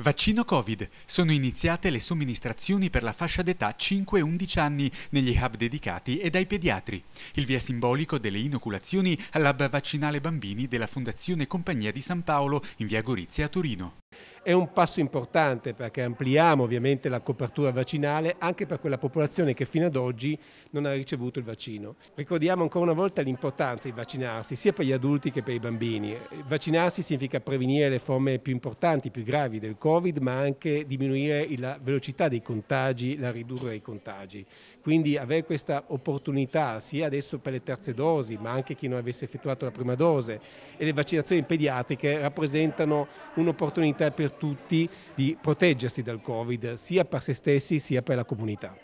Vaccino Covid. Sono iniziate le somministrazioni per la fascia d'età 5-11 anni negli hub dedicati e dai pediatri. Il via simbolico delle inoculazioni all'hub vaccinale bambini della Fondazione Compagnia di San Paolo in via Gorizia a Torino. È un passo importante perché ampliamo ovviamente la copertura vaccinale anche per quella popolazione che fino ad oggi non ha ricevuto il vaccino. Ricordiamo ancora una volta l'importanza di vaccinarsi sia per gli adulti che per i bambini. Vaccinarsi significa prevenire le forme più importanti, più gravi del Covid, ma anche diminuire la velocità dei contagi, la ridurre i contagi. Quindi avere questa opportunità sia adesso per le terze dosi, ma anche chi non avesse effettuato la prima dose e le vaccinazioni pediatriche rappresentano un'opportunità per tutti di proteggersi dal Covid, sia per se stessi sia per la comunità.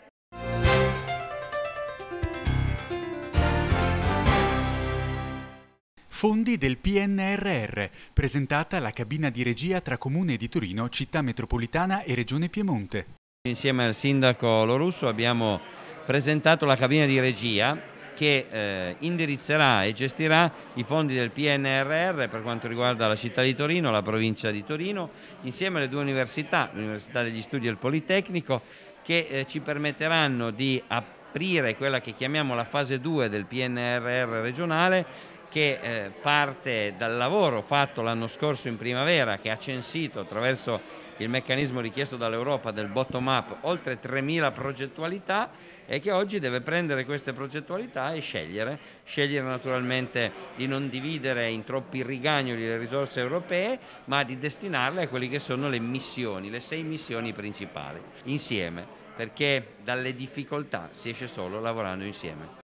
Fondi del PNRR, presentata la cabina di regia tra Comune di Torino, Città Metropolitana e Regione Piemonte. Insieme al sindaco Lorusso abbiamo presentato la cabina di regia che eh, indirizzerà e gestirà i fondi del PNRR per quanto riguarda la città di Torino, la provincia di Torino, insieme alle due università, l'Università degli Studi e il Politecnico, che eh, ci permetteranno di aprire quella che chiamiamo la fase 2 del PNRR regionale che eh, parte dal lavoro fatto l'anno scorso in primavera che ha censito attraverso il meccanismo richiesto dall'Europa del bottom up oltre 3.000 progettualità e che oggi deve prendere queste progettualità e scegliere, scegliere naturalmente di non dividere in troppi rigagnoli le risorse europee, ma di destinarle a quelle che sono le missioni, le sei missioni principali, insieme, perché dalle difficoltà si esce solo lavorando insieme.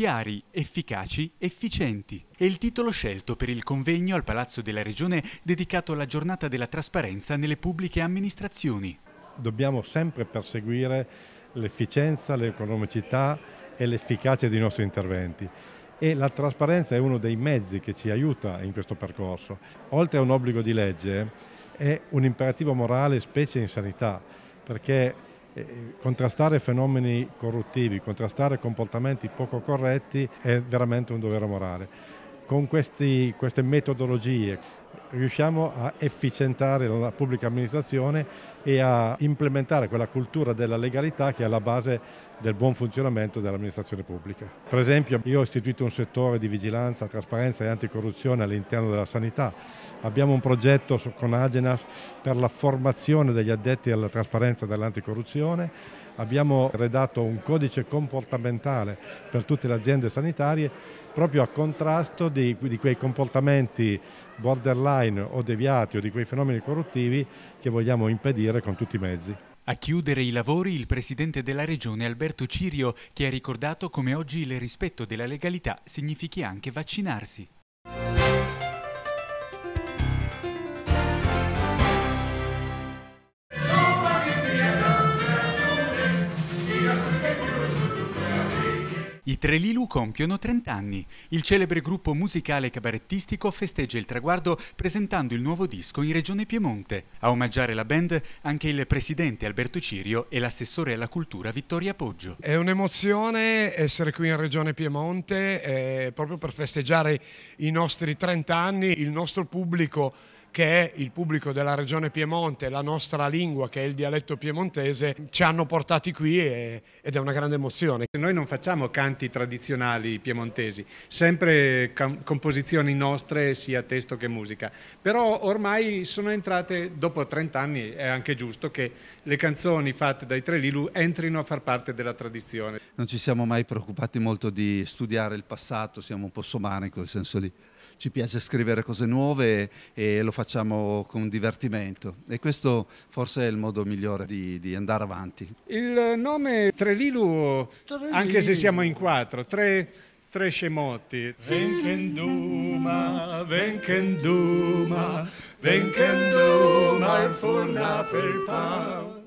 chiari, efficaci, efficienti. È il titolo scelto per il convegno al Palazzo della Regione dedicato alla giornata della trasparenza nelle pubbliche amministrazioni. Dobbiamo sempre perseguire l'efficienza, l'economicità e l'efficacia dei nostri interventi e la trasparenza è uno dei mezzi che ci aiuta in questo percorso. Oltre a un obbligo di legge, è un imperativo morale, specie in sanità, perché contrastare fenomeni corruttivi, contrastare comportamenti poco corretti è veramente un dovere morale con questi, queste metodologie riusciamo a efficientare la pubblica amministrazione e a implementare quella cultura della legalità che è alla base del buon funzionamento dell'amministrazione pubblica. Per esempio io ho istituito un settore di vigilanza, trasparenza e anticorruzione all'interno della sanità. Abbiamo un progetto con Agenas per la formazione degli addetti alla trasparenza e all'anticorruzione abbiamo redatto un codice comportamentale per tutte le aziende sanitarie proprio a contrasto di, di, quei comportamenti borderline o deviati o di quei fenomeni corruttivi che vogliamo impedire con tutti i mezzi. A chiudere i lavori il presidente della regione Alberto Cirio che ha ricordato come oggi il rispetto della legalità significhi anche vaccinarsi. I Tre Lilu compiono 30 anni. Il celebre gruppo musicale cabarettistico festeggia il traguardo presentando il nuovo disco in Regione Piemonte. A omaggiare la band anche il presidente Alberto Cirio e l'assessore alla cultura Vittoria Poggio. È un'emozione essere qui in Regione Piemonte eh, proprio per festeggiare i nostri 30 anni, il nostro pubblico che è il pubblico della regione Piemonte, la nostra lingua che è il dialetto piemontese, ci hanno portati qui e, ed è una grande emozione. Noi non facciamo canti tradizionali piemontesi, sempre composizioni nostre sia testo che musica, però ormai sono entrate, dopo 30 anni è anche giusto che le canzoni fatte dai Trelilu entrino a far parte della tradizione. Non ci siamo mai preoccupati molto di studiare il passato, siamo un po' somani in quel senso lì. Ci piace scrivere cose nuove e lo facciamo facciamo con divertimento e questo forse è il modo migliore di, di andare avanti. Il nome Trevilu, Trevilu, anche se siamo in quattro, tre, tre scemotti. Venkenduma, Venkenduma, Venkenduma, il forna per pan.